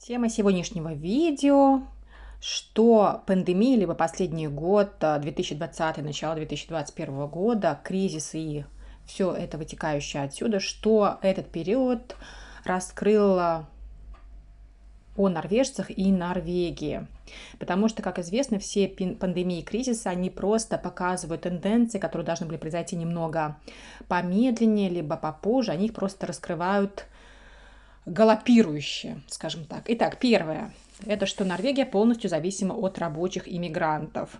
Тема сегодняшнего видео что пандемия, либо последний год, 2020, э, начало 2021 года, кризис и все это вытекающее отсюда, что этот период раскрыл о норвежцах и Норвегии. Потому что, как известно, все пандемии и кризисы, они просто показывают тенденции, которые должны были произойти немного помедленнее, либо попозже, они их просто раскрывают галопирующие, скажем так. Итак, первое. Это что Норвегия полностью зависима от рабочих иммигрантов.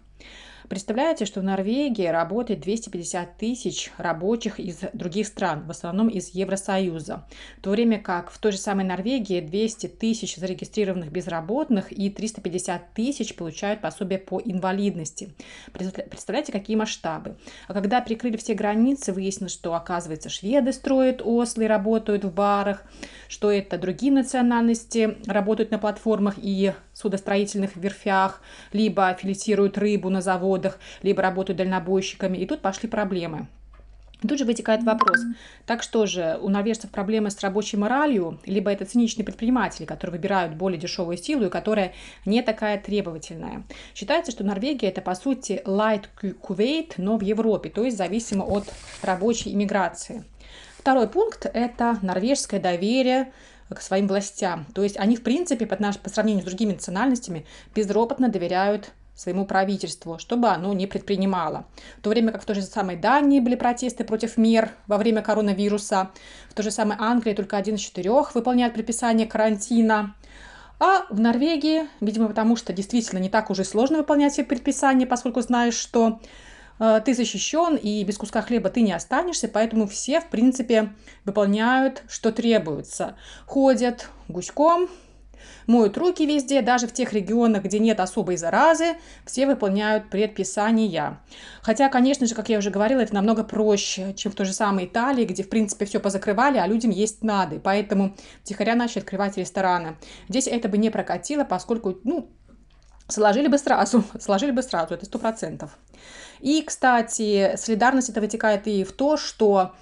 Представляете, что в Норвегии работает 250 тысяч рабочих из других стран, в основном из Евросоюза, в то время как в той же самой Норвегии 200 тысяч зарегистрированных безработных и 350 тысяч получают пособие по инвалидности. Представляете, какие масштабы. А когда прикрыли все границы, выяснилось, что, оказывается, шведы строят ослы, работают в барах, что это другие национальности работают на платформах и и судостроительных верфях, либо филетируют рыбу на заводах, либо работают дальнобойщиками. И тут пошли проблемы. Тут же вытекает вопрос, так что же, у норвежцев проблемы с рабочей моралью, либо это циничные предприниматели, которые выбирают более дешевую силу и которая не такая требовательная. Считается, что Норвегия это по сути Light Kuwait, но в Европе, то есть зависимо от рабочей иммиграции. Второй пункт – это норвежское доверие к своим властям. То есть они, в принципе, под наш, по сравнению с другими национальностями, безропотно доверяют своему правительству, чтобы оно не предпринимало. В то время как в той же самой Дании были протесты против мер во время коронавируса, в той же самой Англии только один из четырех выполняет предписание карантина. А в Норвегии, видимо, потому что действительно не так уже сложно выполнять все предписания, поскольку знаешь, что Э, ты защищен, и без куска хлеба ты не останешься, поэтому все, в принципе, выполняют, что требуется. Ходят гуськом, моют руки везде, даже в тех регионах, где нет особой заразы, все выполняют предписания. Хотя, конечно же, как я уже говорила, это намного проще, чем в той же самой Италии, где, в принципе, все позакрывали, а людям есть надо, поэтому тихоря начали открывать рестораны. Здесь это бы не прокатило, поскольку, ну, Сложили бы сразу, сложили бы сразу, это сто процентов. И, кстати, солидарность это вытекает и в то, что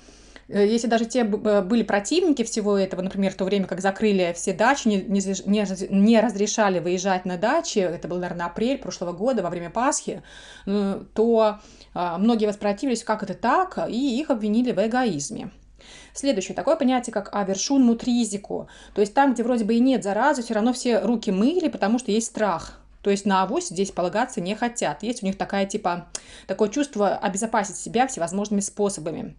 э, если даже те э, были противники всего этого, например, в то время, как закрыли все дачи, не, не, не разрешали выезжать на дачи, это был, наверное, апрель прошлого года, во время Пасхи, э, то а, многие воспротивились, как это так, и их обвинили в эгоизме. Следующее, такое понятие, как авершун мутризику, то есть там, где вроде бы и нет заразы, все равно все руки мыли, потому что есть страх – то есть на авось здесь полагаться не хотят. Есть у них такая, типа, такое чувство обезопасить себя всевозможными способами.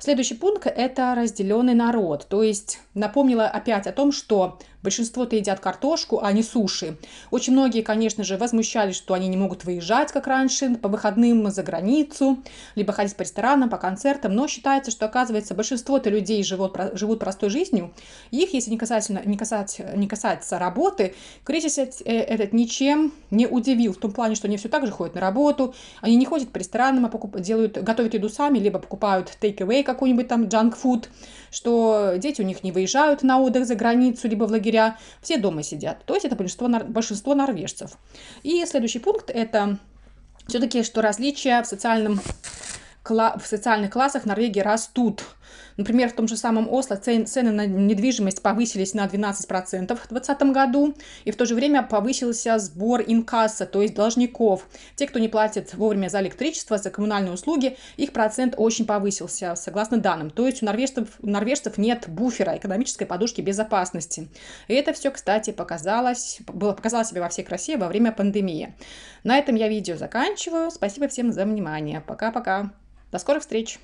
Следующий пункт – это разделенный народ. То есть напомнила опять о том, что Большинство-то едят картошку, а не суши. Очень многие, конечно же, возмущались, что они не могут выезжать, как раньше, по выходным за границу, либо ходить по ресторанам, по концертам. Но считается, что, оказывается, большинство-то людей живут, живут простой жизнью. Их, если не, касательно, не, касать, не касается работы, кризис э, этот ничем не удивил. В том плане, что они все так же ходят на работу, они не ходят по ресторанам, а покуп, делают, готовят еду сами, либо покупают take-away какой-нибудь там junk food, что дети у них не выезжают на отдых за границу, либо в лагерь лагеря, все дома сидят. То есть это большинство, большинство норвежцев. И следующий пункт это все-таки, что различия в социальном в социальных классах Норвегии растут. Например, в том же самом Осло цены на недвижимость повысились на 12% в 2020 году, и в то же время повысился сбор инкасса, то есть должников. Те, кто не платит вовремя за электричество, за коммунальные услуги, их процент очень повысился, согласно данным. То есть у норвежцев, у норвежцев нет буфера, экономической подушки безопасности. И это все, кстати, показалось, было, показало себя во всей красе во время пандемии. На этом я видео заканчиваю. Спасибо всем за внимание. Пока-пока. До скорых встреч!